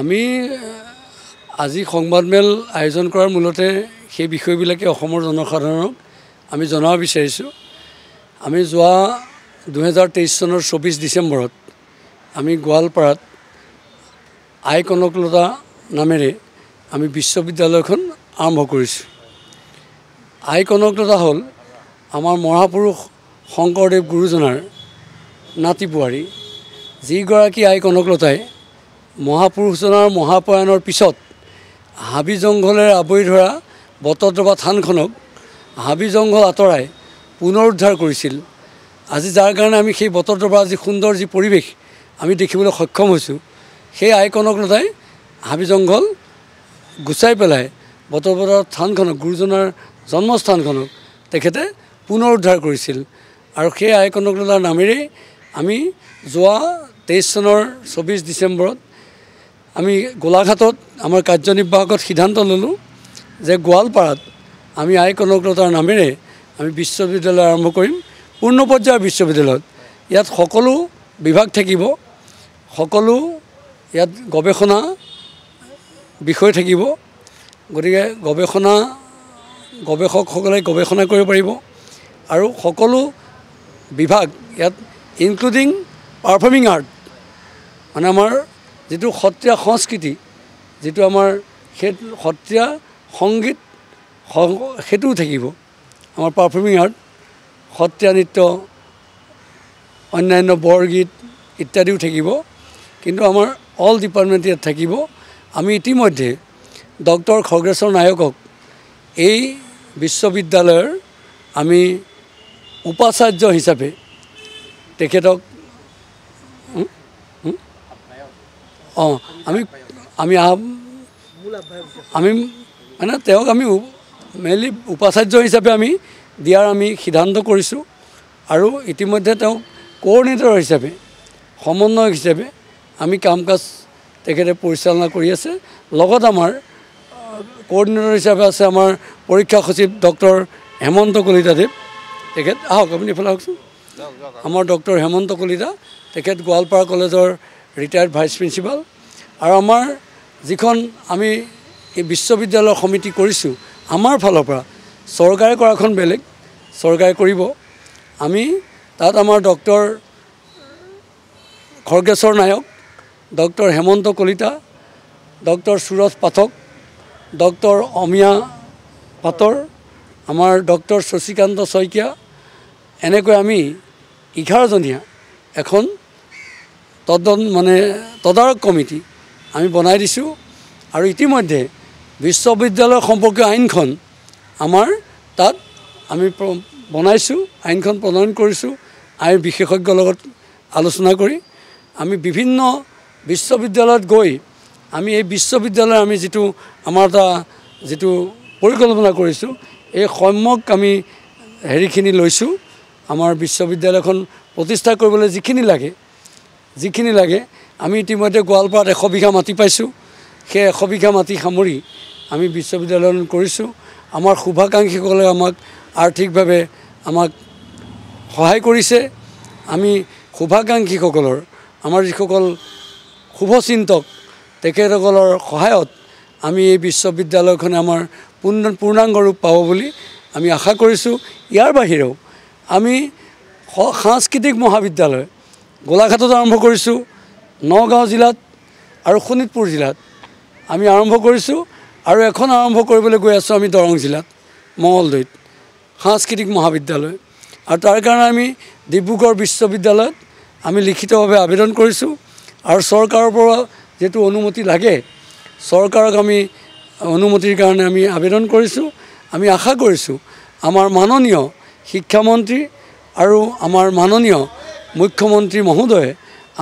আমি আজি সংবাদমেল আয়োজন কৰাৰ মূলতে সেই বিষয়বিলাকে অসমৰ জনসাধাৰণক আমি জনাব বিচাৰিছোঁ আমি যোৱা দুহেজাৰ তেইছ চনৰ চৌব্বিছ ডিচেম্বৰত আমি গোৱালপাৰাত আই কনকলতা নামেৰে আমি বিশ্ববিদ্যালয়খন আৰম্ভ কৰিছোঁ আই কনকলতা হ'ল আমাৰ মহাপুৰুষ শংকৰদেৱ গুৰুজনাৰ নাতি বোৱাৰী যিগৰাকী আই কনকলতাই মহাপুৰুষজনাৰ মহাপ্ৰয়াণৰ পিছত হাবি জংঘলেৰে আৱৰি ধৰা বটদ্ৰবা থানখনক হাবি জংঘল আঁতৰাই পুনৰুদ্ধাৰ কৰিছিল আজি যাৰ কাৰণে আমি সেই বটদ্ৰবাৰ যি সুন্দৰ যি পৰিৱেশ আমি দেখিবলৈ সক্ষম হৈছোঁ সেই আইকনক নাযায় হাবি জংঘল গুচাই পেলাই বটদ্ৰবাৰ থানখনক গুৰুজনাৰ জন্মস্থানখনক তেখেতে পুনৰুদ্ধাৰ কৰিছিল আৰু সেই আইকনক নাজাৰ নামেৰেই আমি যোৱা তেইছ চনৰ চৌব্বিছ ডিচেম্বৰত আমি গোলাঘাটত আমাৰ কাৰ্যনিৰ্বাহকত সিদ্ধান্ত ল'লোঁ যে গোৱালপাৰাত আমি আই কনকলতাৰ নামেৰে আমি বিশ্ববিদ্যালয় আৰম্ভ কৰিম পূৰ্ণ পৰ্যায়ৰ বিশ্ববিদ্যালয়ত ইয়াত সকলো বিভাগ থাকিব সকলো ইয়াত গৱেষণা বিষয় থাকিব গতিকে গৱেষণা গৱেষকসকলে গৱেষণা কৰিব পাৰিব আৰু সকলো বিভাগ ইয়াত ইনক্লুডিং পাৰফৰ্মিং আৰ্ট মানে আমাৰ যিটো সত্ৰীয়া সংস্কৃতি যিটো আমাৰ সেই সত্ৰীয়া সংগীত সেইটোও থাকিব আমাৰ পাৰ্ফৰ্মিং আৰ্ট সত্ৰীয়া নৃত্য অন্যান্য বৰগীত ইত্যাদিও থাকিব কিন্তু আমাৰ অল ডিপাৰ্টমেণ্ট ইয়াত থাকিব আমি ইতিমধ্যে ডক্টৰ খগ্ৰেশ্বৰ নায়কক এই বিশ্ববিদ্যালয়ৰ আমি উপাচাৰ্য হিচাপে তেখেতক অঁ আমি আমি আমি মানে তেওঁক আমি মেইনলি উপাচাৰ্য হিচাপে আমি দিয়াৰ আমি সিদ্ধান্ত কৰিছোঁ আৰু ইতিমধ্যে তেওঁক কোঅৰ্ডিনেটৰ হিচাপে সমন্বয়ক হিচাপে আমি কাম কাজ তেখেতে পৰিচালনা কৰি আছে লগত আমাৰ কোঅৰ্ডিনেটৰ হিচাপে আছে আমাৰ পৰীক্ষা সচিব ডক্টৰ হেমন্ত কলিতাদেৱ তেখেত আহক আপুনি এইফালে আহকচোন আমাৰ ডক্টৰ হেমন্ত কলিতা তেখেত গোৱালপাৰা কলেজৰ ৰিটায়াৰ্ড ভাইচ প্ৰিন্সিপাল আৰু আমাৰ যিখন আমি বিশ্ববিদ্যালয়ৰ সমিতি কৰিছোঁ আমাৰ ফালৰ পৰা চৰকাৰে কৰাখন বেলেগ চৰকাৰে কৰিব আমি তাত আমাৰ doctor Khargeswar Nayak doctor Hemanta Kalita doctor Suraj Pathak doctor Amiya Patar আমাৰ ডক্টৰ শশীকান্ত শইকীয়া এনেকৈ আমি এঘাৰজনীয়া এখন তদন্ত মানে তদাৰক কমিটি আমি বনাই দিছোঁ আৰু ইতিমধ্যে বিশ্ববিদ্যালয় সম্পৰ্কীয় আইনখন আমাৰ তাত আমি বনাইছোঁ আইনখন প্ৰণয়ন কৰিছোঁ আইন বিশেষজ্ঞৰ লগত আলোচনা কৰি আমি বিভিন্ন বিশ্ববিদ্যালয়ত গৈ আমি এই বিশ্ববিদ্যালয়ৰ আমি যিটো আমাৰ এটা যিটো পৰিকল্পনা কৰিছোঁ এই সম্যক আমি হেৰিখিনি লৈছোঁ আমাৰ বিশ্ববিদ্যালয়খন প্ৰতিষ্ঠা কৰিবলৈ যিখিনি লাগে যিখিনি লাগে আমি ইতিমধ্যে গোৱালপাৰাত এশ বিঘা মাটি পাইছোঁ সেই এশ বিঘা মাটি সামৰি আমি বিশ্ববিদ্যালয় কৰিছোঁ আমাৰ শুভাকাংক্ষীসকলে আমাক আৰ্থিকভাৱে আমাক সহায় কৰিছে আমি শুভাকাংক্ষীসকলৰ আমাৰ যিসকল শুভচিন্তক তেখেতসকলৰ সহায়ত আমি এই বিশ্ববিদ্যালয়খনে আমাৰ পূৰ্ণ পূৰ্ণাংগ ৰূপ পাব বুলি আমি আশা কৰিছোঁ ইয়াৰ বাহিৰেও আমি সাংস্কৃতিক মহাবিদ্যালয় গোলাঘাটত আৰম্ভ কৰিছোঁ নগাঁও জিলাত আৰু শোণিতপুৰ জিলাত আমি আৰম্ভ কৰিছোঁ আৰু এখন আৰম্ভ কৰিবলৈ গৈ আছোঁ আমি দৰং জিলাত মঙলদৈত সাংস্কৃতিক মহাবিদ্যালয় আৰু তাৰ কাৰণে আমি ডিব্ৰুগড় বিশ্ববিদ্যালয়ত আমি লিখিতভাৱে আবেদন কৰিছোঁ আৰু চৰকাৰৰ পৰা যিটো অনুমতি লাগে চৰকাৰক আমি অনুমতিৰ কাৰণে আমি আবেদন কৰিছোঁ আমি আশা কৰিছোঁ আমাৰ মাননীয় শিক্ষামন্ত্ৰী আৰু আমাৰ মাননীয় মুখ্যমন্ত্ৰী মহোদয়ে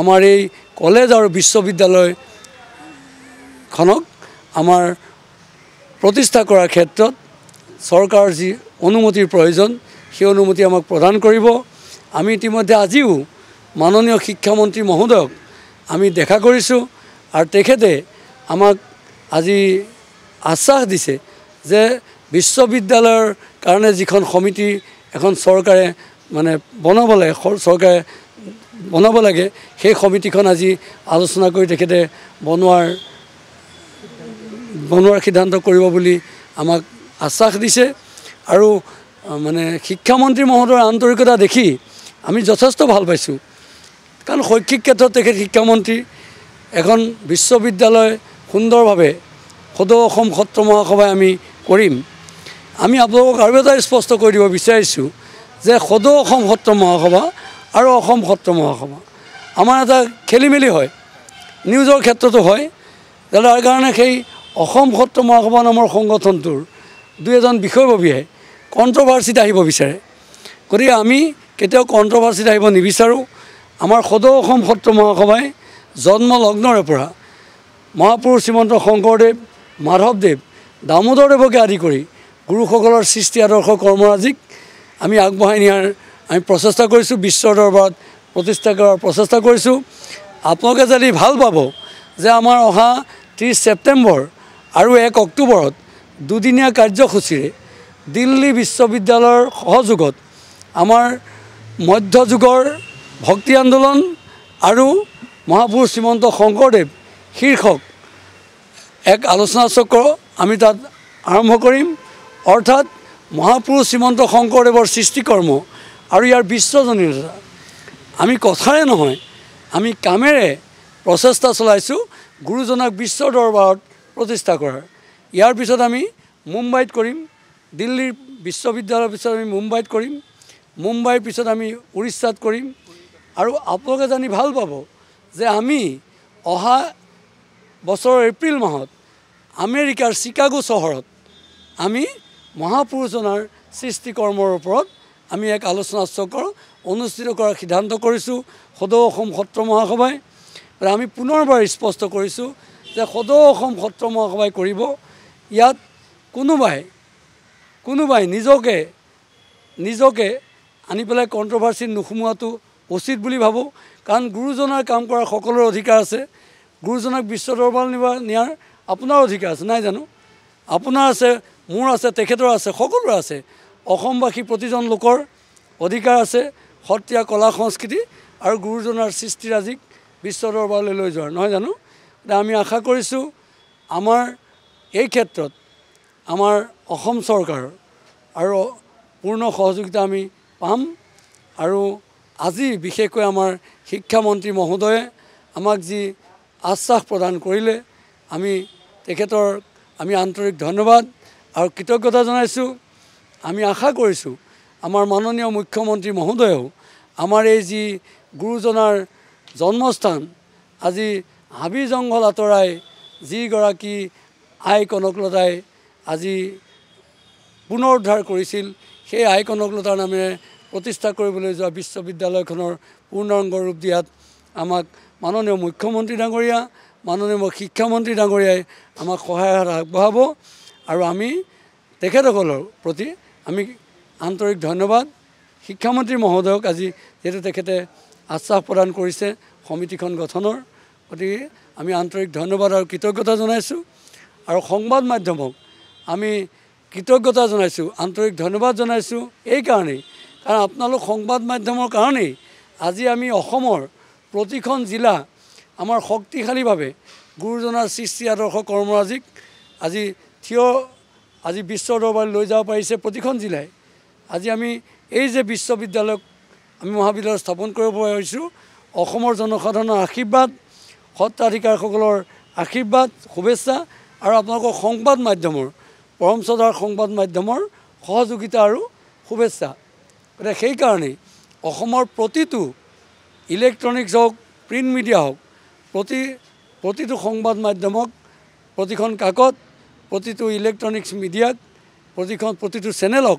আমাৰ এই কলেজ আৰু বিশ্ববিদ্যালয়খনক আমাৰ প্ৰতিষ্ঠা কৰাৰ ক্ষেত্ৰত চৰকাৰৰ যি অনুমতিৰ প্ৰয়োজন সেই অনুমতি আমাক প্ৰদান কৰিব আমি ইতিমধ্যে আজিও মাননীয় শিক্ষামন্ত্ৰী মহোদয়ক আমি দেখা কৰিছোঁ আৰু তেখেতে আমাক আজি আশ্বাস দিছে যে বিশ্ববিদ্যালয়ৰ কাৰণে যিখন সমিতি এখন চৰকাৰে মানে বনাব লাগে চৰকাৰে বনাব লাগে সেই সমিতিখন আজি আলোচনা কৰি তেখেতে বনোৱাৰ বনোৱাৰ সিদ্ধান্ত কৰিব বুলি আমাক আশ্বাস দিছে আৰু মানে শিক্ষামন্ত্ৰী মহোদয়ৰ আন্তৰিকতা দেখি আমি যথেষ্ট ভাল পাইছোঁ কাৰণ শৈক্ষিক ক্ষেত্ৰত তেখেত শিক্ষামন্ত্ৰী এখন বিশ্ববিদ্যালয় সুন্দৰভাৱে সদৌ অসম সত্ৰ মহাসভাই আমি কৰিম আমি আপোনালোকক আৰু এটা স্পষ্ট কৰি দিব বিচাৰিছোঁ যে সদৌ অসম সত্ৰ মহাসভা আৰু অসম সত্ৰ মহাসভা আমাৰ এটা খেলি মেলি হয় নিউজৰ ক্ষেত্ৰতো হয় তাৰ কাৰণে সেই অসম সত্ৰ মহাসভা নামৰ সংগঠনটোৰ দুই এজন বিষয়ববীয়াই কণ্ট্ৰভাৰ্চিত আহিব বিচাৰে গতিকে আমি কেতিয়াও কণ্ট্ৰভাৰ্চিত আহিব নিবিচাৰোঁ আমাৰ সদৌ অসম সত্ৰ মহাসভাই জন্ম লগ্নৰে পৰা মহাপুৰুষ শ্ৰীমন্ত শংকৰদেৱ মাধৱদেৱ দামোদৰদেৱকে আদি কৰি গুৰুসকলৰ সৃষ্টি আদৰ্শ কৰ্মৰাজিক আমি আগবঢ়াই নিয়াৰ আমি প্ৰচেষ্টা কৰিছোঁ বিশ্ব দৰবাৰত প্ৰতিষ্ঠা কৰাৰ প্ৰচেষ্টা কৰিছোঁ আপোনালোকে যদি ভাল পাব যে আমাৰ অহা ত্ৰিছ ছেপ্টেম্বৰ আৰু এক অক্টোবৰত দুদিনীয়া কাৰ্যসূচীৰে দিল্লী বিশ্ববিদ্যালয়ৰ সহযোগত আমাৰ মধ্য যুগৰ ভক্তি আন্দোলন আৰু মহাপুৰুষ শ্ৰীমন্ত শংকৰদেৱ শীৰ্ষক এক আলোচনা চক্ৰ আমি তাত আৰম্ভ কৰিম অৰ্থাৎ মহাপুৰুষ শ্ৰীমন্ত শংকৰদেৱৰ সৃষ্টিকৰ্ম আৰু ইয়াৰ বিশ্বজনীনতা আমি কথাৰে নহয় আমি কামেৰে প্ৰচেষ্টা চলাইছোঁ গুৰুজনাক বিশ্ব দৰবাৰত প্ৰতিষ্ঠা কৰাৰ ইয়াৰ পিছত আমি মুম্বাইত কৰিম দিল্লীৰ বিশ্ববিদ্যালয়ৰ পিছত আমি মুম্বাইত কৰিম মুম্বাইৰ পিছত আমি উৰিষ্যাত কৰিম আৰু আপোনালোকে জানি ভাল পাব যে আমি অহা বছৰৰ এপ্ৰিল মাহত আমেৰিকাৰ চিকাগো চহৰত আমি মহাপুৰুষজনাৰ সৃষ্টিকৰ্মৰ ওপৰত আমি এক আলোচনা চক্ৰ অনুষ্ঠিত কৰাৰ সিদ্ধান্ত কৰিছোঁ সদৌ অসম সত্ৰ মহাসভাই আমি পুনৰবাৰ স্পষ্ট কৰিছোঁ যে সদৌ অসম সত্ৰ মহাসভাই কৰিব ইয়াত কোনোবাই কোনোবাই নিজকে নিজকে আনি পেলাই কণ্ট্ৰভাৰ্চি নোসোমোৱাটো উচিত বুলি ভাবোঁ কাৰণ গুৰুজনাৰ কাম কৰাৰ সকলোৰে অধিকাৰ আছে গুৰুজনাক বিশ্ব দৰবাৰ নিবা নিয়াৰ আপোনাৰ অধিকাৰ আছে নাই জানো আপোনাৰ আছে মোৰ আছে তেখেতৰ আছে সকলোৰে আছে অসমবাসী প্ৰতিজন লোকৰ অধিকাৰ আছে সত্ৰীয়া কলা সংস্কৃতি আৰু গুৰুজনাৰ সৃষ্টিৰাজিক বিশ্ব দৰবাৰলৈ লৈ যোৱাৰ নহয় জানো আমি আশা কৰিছোঁ আমাৰ এই ক্ষেত্ৰত আমাৰ অসম চৰকাৰৰ আৰু পূৰ্ণ সহযোগিতা আমি পাম আৰু আজি বিশেষকৈ আমাৰ শিক্ষামন্ত্ৰী মহোদয়ে আমাক যি আশ্বাস প্ৰদান কৰিলে আমি তেখেতৰ আমি আন্তৰিক ধন্যবাদ আৰু কৃতজ্ঞতা জনাইছোঁ আমি আশা কৰিছোঁ আমাৰ মাননীয় মুখ্যমন্ত্ৰী মহোদয়েও আমাৰ এই যি গুৰুজনাৰ জন্মস্থান আজি হাবি জংঘল আঁতৰাই যিগৰাকী আই কনকলতাই আজি পুনৰুদ্ধাৰ কৰিছিল সেই আই কনকলতাৰ নামেৰে প্ৰতিষ্ঠা কৰিবলৈ যোৱা বিশ্ববিদ্যালয়খনৰ পূৰ্ণাঙ্গ ৰূপ দিয়াত আমাক মাননীয় মুখ্যমন্ত্ৰী ডাঙৰীয়া মাননীয় শিক্ষামন্ত্ৰী ডাঙৰীয়াই আমাক সহায় হাত আগবঢ়াব আৰু আমি তেখেতসকলৰ প্ৰতি আমি আন্তৰিক ধন্যবাদ শিক্ষামন্ত্ৰী মহোদয়ক আজি যিহেতু তেখেতে আশ্বাস প্ৰদান কৰিছে সমিতিখন গঠনৰ গতিকে আমি আন্তৰিক ধন্যবাদ আৰু কৃতজ্ঞতা জনাইছোঁ আৰু সংবাদ মাধ্যমক আমি কৃতজ্ঞতা জনাইছোঁ আন্তৰিক ধন্যবাদ জনাইছোঁ এইকাৰণেই কাৰণ আপোনালোক সংবাদ মাধ্যমৰ কাৰণেই আজি আমি অসমৰ প্ৰতিখন জিলা আমাৰ শক্তিশালীভাৱে গুৰুজনাৰ সৃষ্টি আদৰ্শ কৰ্মৰাজিক আজি থিয় আজি বিশ্ব দৰবাৰ লৈ যাব পাৰিছে প্ৰতিখন জিলাই আজি আমি এই যে বিশ্ববিদ্যালয়ক আমি মহাবিদ্যালয় স্থাপন কৰিব পাৰিছোঁ অসমৰ জনসাধাৰণৰ আশীৰ্বাদ সত্ৰাধিকাৰসকলৰ আশীৰ্বাদ শুভেচ্ছা আৰু আপোনালোকৰ সংবাদ মাধ্যমৰ পৰম চৰ্দাৰ সংবাদ মাধ্যমৰ সহযোগিতা আৰু শুভেচ্ছা গতিকে সেইকাৰণেই অসমৰ প্ৰতিটো ইলেক্ট্ৰনিকছ হওক প্ৰিণ্ট মিডিয়া হওক প্ৰতি প্ৰতিটো সংবাদ মাধ্যমক প্ৰতিখন কাকত প্ৰতিটো ইলেক্ট্ৰনিক্স মিডিয়াক প্ৰতিখন প্ৰতিটো চেনেলক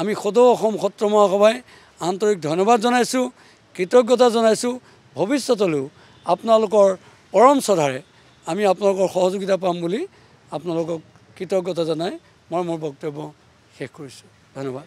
আমি সদৌ অসম সত্ৰ মহাসভাই আন্তৰিক ধন্যবাদ জনাইছোঁ কৃতজ্ঞতা জনাইছোঁ ভৱিষ্যতলৈও আপোনালোকৰ পৰম শ্ৰদ্ধাৰে আমি আপোনালোকৰ সহযোগিতা পাম বুলি আপোনালোকক কৃতজ্ঞতা জনাই মই মোৰ বক্তব্য শেষ কৰিছোঁ ধন্যবাদ